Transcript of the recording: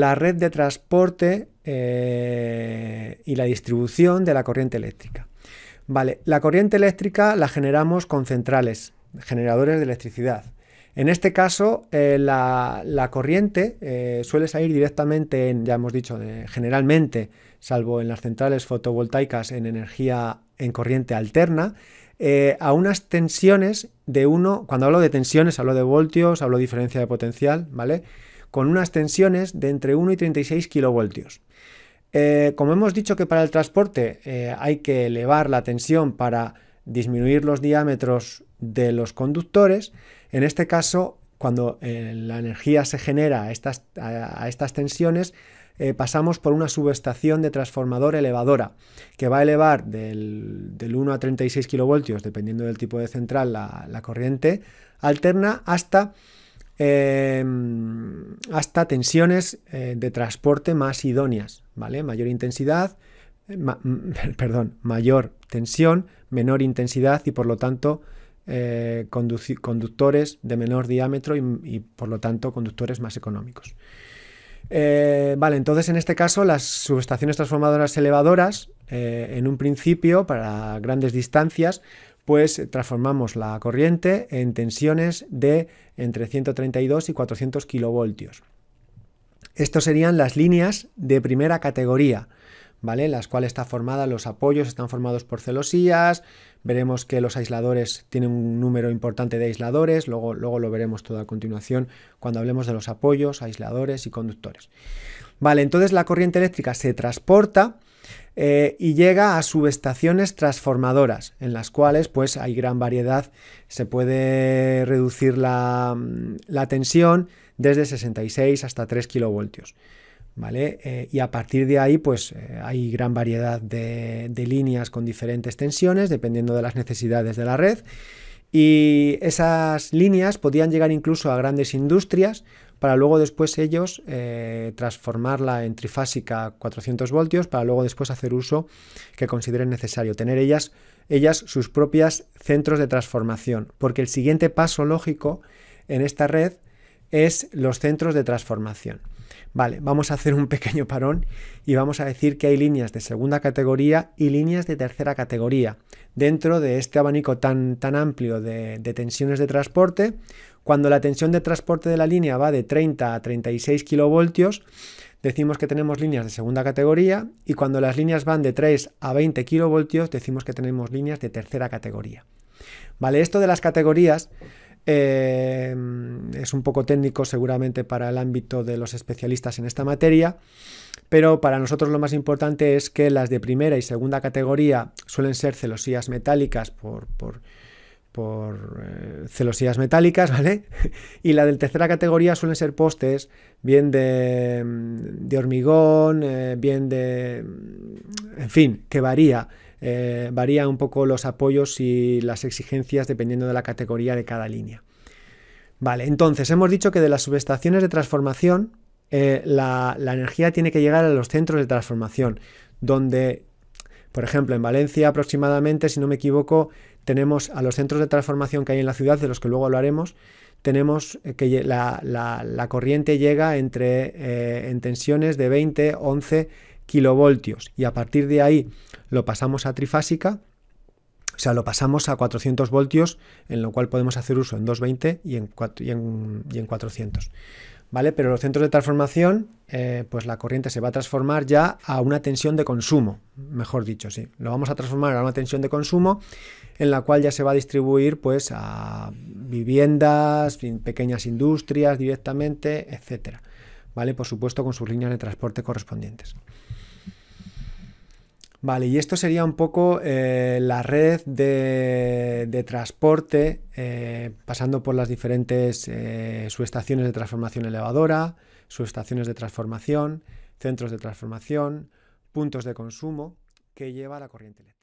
la red de transporte eh, y la distribución de la corriente eléctrica. Vale, la corriente eléctrica la generamos con centrales, generadores de electricidad. En este caso, eh, la, la, corriente eh, suele salir directamente, en, ya hemos dicho, generalmente, salvo en las centrales fotovoltaicas en energía en corriente alterna, a unas tensiones de uno cuando hablo de tensiones, hablo de voltios, hablo de diferencia de potencial, ¿vale? con unas tensiones de entre 1 y 36 kilovoltios. Eh, como hemos dicho que para el transporte eh, hay que elevar la tensión para disminuir los diámetros de los conductores, en este caso, cuando eh, la energía se genera a estas, a, estas tensiones, pasamos por una subestación de transformador elevadora, que va a elevar del, 1 a 36 kilovoltios, dependiendo del tipo de central, la, la corriente alterna hasta Em, hasta tensiones eh, de transporte más idóneas, ¿vale? Mayor intensidad, eh, perdón, mayor tensión, menor intensidad y por lo tanto eh, conductores de menor diámetro y, por lo tanto conductores más económicos. vale, entonces en este caso las subestaciones transformadoras elevadoras, en un principio para grandes distancias, pues eh, transformamos la corriente en tensiones de entre 132 y 400 kilovoltios. Estas serían las líneas de primera categoría, ¿vale? Las cuales están formadas, los apoyos están formados por celosías, veremos que los aisladores tienen un número importante de aisladores, luego, luego lo veremos todo a continuación cuando hablemos de los apoyos, aisladores y conductores. Vale, entonces la corriente eléctrica se transporta eh, y llega a subestaciones transformadoras, en las cuales pues hay gran variedad, se puede reducir la, mm, tensión desde 66 hasta 3 kilovoltios. ¿Vale? Eh, y a partir de ahí, pues eh, hay gran variedad de, de, líneas con diferentes tensiones, dependiendo de las necesidades de la red. Y esas líneas podían llegar incluso a grandes industrias para luego después ellos eh, transformarla en trifásica 400 voltios, para luego después hacer uso que consideren necesario, tener ellas, ellas sus propias centros de transformación, porque el siguiente paso lógico en esta red es los centros de transformación. Vale, vamos a hacer un pequeño parón y vamos a decir que hay líneas de segunda categoría y líneas de tercera categoría. Dentro de este abanico tan, tan amplio de, de tensiones de transporte, cuando la tensión de transporte de la línea va de 30 a 36 kilovoltios, decimos que tenemos líneas de segunda categoría y cuando las líneas van de 3 a 20 kilovoltios, decimos que tenemos líneas de tercera categoría. Vale, esto de las categorías eh, es un poco técnico seguramente para el ámbito de los especialistas en esta materia, pero para nosotros lo más importante es que las de primera y segunda categoría suelen ser celosías metálicas por, eh, celosías metálicas, ¿vale? y la del tercera categoría suelen ser postes, bien de, hormigón, eh, bien de... en fin, que varía. Eh, varía un poco los apoyos y las exigencias dependiendo de la categoría de cada línea. Vale, entonces hemos dicho que de las subestaciones de transformación, eh, la, energía tiene que llegar a los centros de transformación, donde, por ejemplo, en Valencia aproximadamente, si no me equivoco, tenemos a los centros de transformación que hay en la ciudad, de los que luego hablaremos, tenemos eh, que la, corriente llega entre en tensiones de 20, 11 kilovoltios y a partir de ahí lo pasamos a trifásica, o sea, lo pasamos a 400 voltios, en lo cual podemos hacer uso en 220 y en, 400. ¿Vale? Pero los centros de transformación, eh, pues la corriente se va a transformar ya a una tensión de consumo, mejor dicho, sí. Lo vamos a transformar a una tensión de consumo en la cual ya se va a distribuir pues a viviendas, pequeñas industrias directamente, etcétera. ¿Vale? Por supuesto con sus líneas de transporte correspondientes. Vale, y esto sería un poco eh, la red de, transporte, eh, pasando por las diferentes eh, subestaciones de transformación elevadora, subestaciones de transformación, centros de transformación, puntos de consumo que lleva la corriente